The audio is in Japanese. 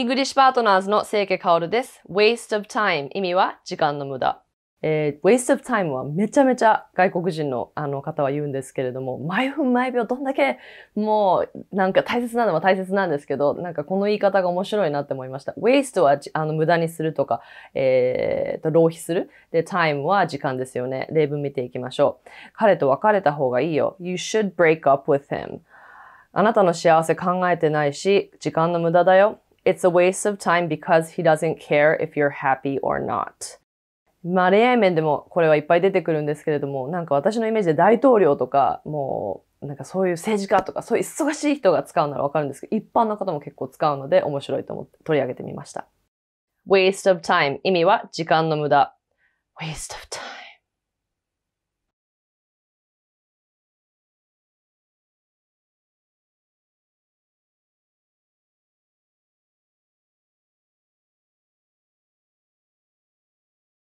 イグリッシュパートナーズの清家薫です。waste of time 意味は時間の無駄。えー、waste of time はめちゃめちゃ外国人のあの方は言うんですけれども、毎分毎秒どんだけもうなんか大切なのは大切なんですけど、なんかこの言い方が面白いなって思いました。waste はあの無駄にするとか、えー、と浪費する。で、time は時間ですよね。例文見ていきましょう。彼と別れた方がいいよ。You should break up with him. あなたの幸せ考えてないし、時間の無駄だよ。It's a waste of time because he doesn't care if you're happy or not. まあ恋愛面でもこれはいっぱい出てくるんですけれども、なんか私のイメージで大統領とか、もう、なんかそういう政治家とか、そういう忙しい人が使うならわかるんですけど、一般の方も結構使うので面白いと思って取り上げてみました。waste of time 意味は時間の無駄。waste of time